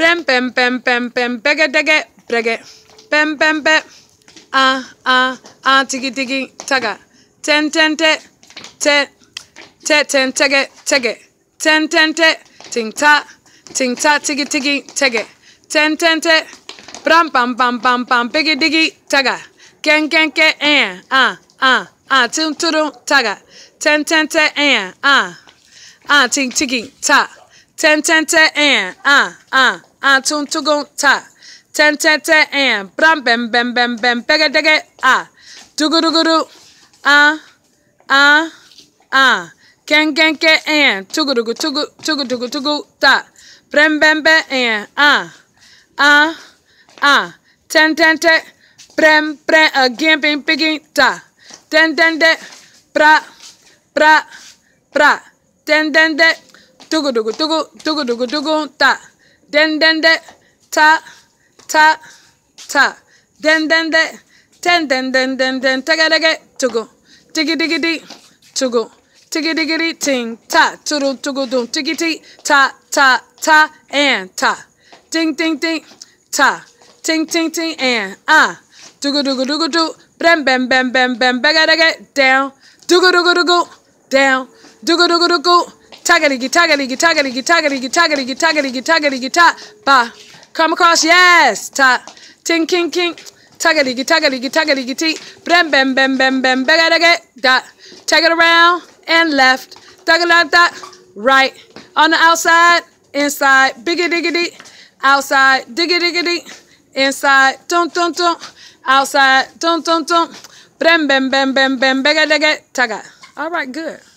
Pem pem pem pem Rempempempempem pegedege prege. Pempempe. Ah ah ah tiki tiki taga. Ten ten te te te ten tege tege. Ten ten te ting ta ting ta tiki tiki tege. Ten ten te pram pam pam pam pam piggy digi taga. Ken ken ke eh ah ah ah tum turun taga. Ten ten te eh ah ah ting tigi ta. Ten ten te eh ah ah atuntugun ah, ta tententen and bram bem bem bem bem pegedege a tuguruguru a a a kengenke and tugurugu tugu tugu tugu tugu ta brem bem bem and ah, ah. a tentente brem brem again bing bing ta tentente pra pra pra tentente tugu tugu tugu tugu tugu tugu ta dendende ta ta ta dendende ten dendendenden tegedege tugo tigidigidi tugo tigidigidi ting ta dum tugudum tigiti ta ta ta and ta ting ting ting ta ting ting ting and ah dugu dugu dugu Bam bam bam bam bam. bem begedege down dugu dugu dugu down dugu dugu dugu taggity taggity taggity taggity taggity taggity taggity ta ba come across yes ta ting king king taggity taggity taggity ti brem bem bem bem bem begadege da tag it around and left tag it that right on the outside inside biggy diggity outside diggy diggity inside tum tum tum outside tum tum tum brem bem bem bem bem begadege taga all right good